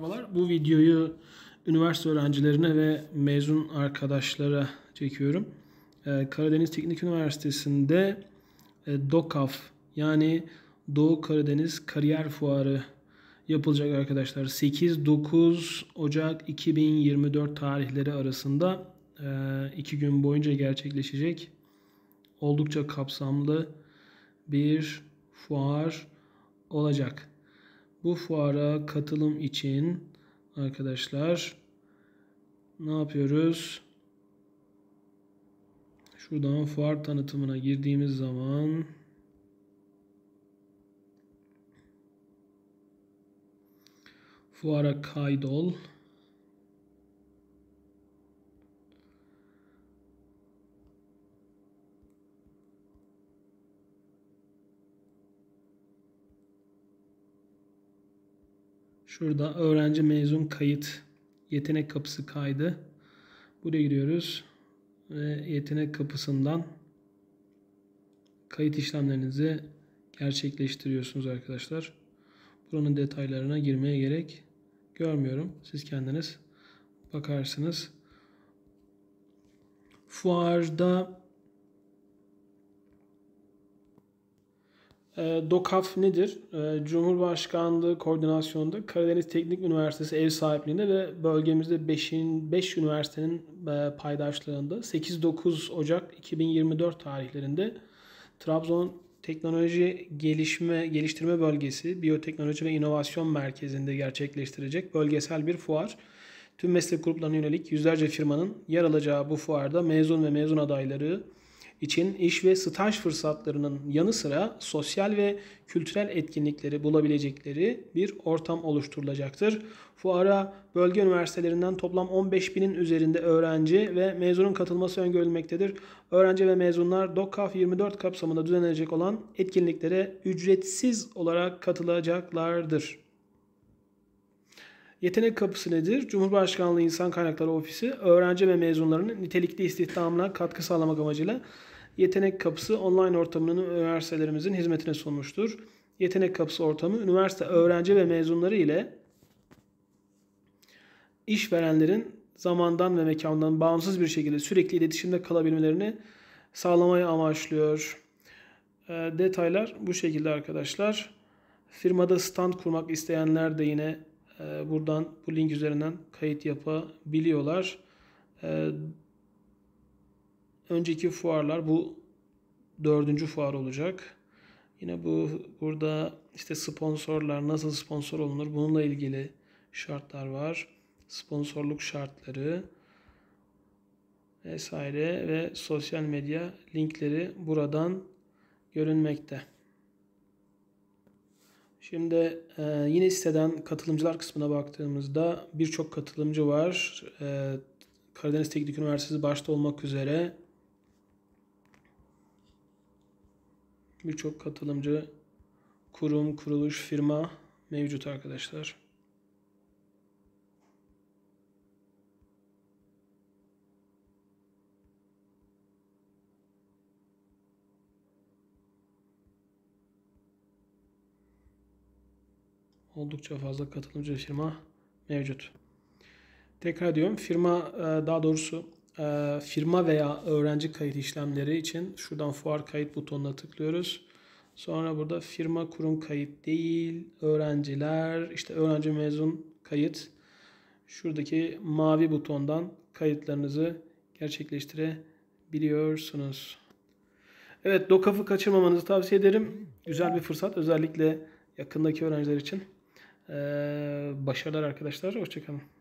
Merhabalar. Bu videoyu üniversite öğrencilerine ve mezun arkadaşlara çekiyorum. Ee, Karadeniz Teknik Üniversitesi'nde e, DOKAF yani Doğu Karadeniz Kariyer Fuarı yapılacak arkadaşlar. 8-9 Ocak 2024 tarihleri arasında e, iki gün boyunca gerçekleşecek. Oldukça kapsamlı bir fuar olacak bu fuara katılım için arkadaşlar ne yapıyoruz? Şuradan fuar tanıtımına girdiğimiz zaman fuara kaydol Şurada öğrenci mezun kayıt yetenek kapısı kaydı. Buraya giriyoruz ve yetenek kapısından kayıt işlemlerinizi gerçekleştiriyorsunuz arkadaşlar. Buranın detaylarına girmeye gerek görmüyorum. Siz kendiniz bakarsınız. Fuarda Ee, DOKAF nedir? Ee, Cumhurbaşkanlığı koordinasyonunda Karadeniz Teknik Üniversitesi ev sahipliğinde ve bölgemizde 5, 5 üniversitenin e, paydaşlarında 8-9 Ocak 2024 tarihlerinde Trabzon Teknoloji Gelişme Geliştirme Bölgesi Biyoteknoloji ve İnovasyon Merkezi'nde gerçekleştirecek bölgesel bir fuar. Tüm meslek gruplarına yönelik yüzlerce firmanın yer alacağı bu fuarda mezun ve mezun adayları, için iş ve staj fırsatlarının yanı sıra sosyal ve kültürel etkinlikleri bulabilecekleri bir ortam oluşturulacaktır. Fuara bölge üniversitelerinden toplam 15 binin üzerinde öğrenci ve mezunun katılması öngörülmektedir. Öğrenci ve mezunlar DOKAF 24 kapsamında düzenlenecek olan etkinliklere ücretsiz olarak katılacaklardır. Yetenek kapısı nedir? Cumhurbaşkanlığı İnsan Kaynakları Ofisi öğrenci ve mezunlarının nitelikli istihdamına katkı sağlamak amacıyla yetenek kapısı online ortamının üniversitelerimizin hizmetine sunmuştur. Yetenek kapısı ortamı üniversite öğrenci ve mezunları ile işverenlerin zamandan ve mekandan bağımsız bir şekilde sürekli iletişimde kalabilmelerini sağlamayı amaçlıyor. Ee, detaylar bu şekilde arkadaşlar. Firmada stand kurmak isteyenler de yine ee, buradan bu link üzerinden kayıt yapabiliyorlar. Ee, önceki fuarlar bu dördüncü fuar olacak. Yine bu burada işte sponsorlar nasıl sponsor olunur bununla ilgili şartlar var. Sponsorluk şartları vesaire ve sosyal medya linkleri buradan görünmekte. Şimdi e, yine siteden katılımcılar kısmına baktığımızda birçok katılımcı var. E, Karadeniz Teknik Üniversitesi başta olmak üzere birçok katılımcı, kurum, kuruluş, firma mevcut arkadaşlar. oldukça fazla katılımcı firma mevcut. Tekrar diyorum firma e, daha doğrusu e, firma veya öğrenci kayıt işlemleri için şuradan fuar kayıt butonuna tıklıyoruz. Sonra burada firma kurum kayıt değil, öğrenciler, işte öğrenci mezun kayıt. Şuradaki mavi butondan kayıtlarınızı gerçekleştirebiliyorsunuz. Evet, DOKAF'ı kaçırmamanızı tavsiye ederim. Güzel bir fırsat özellikle yakındaki öğrenciler için. Ee, başarılar arkadaşlar. Hoşçakalın.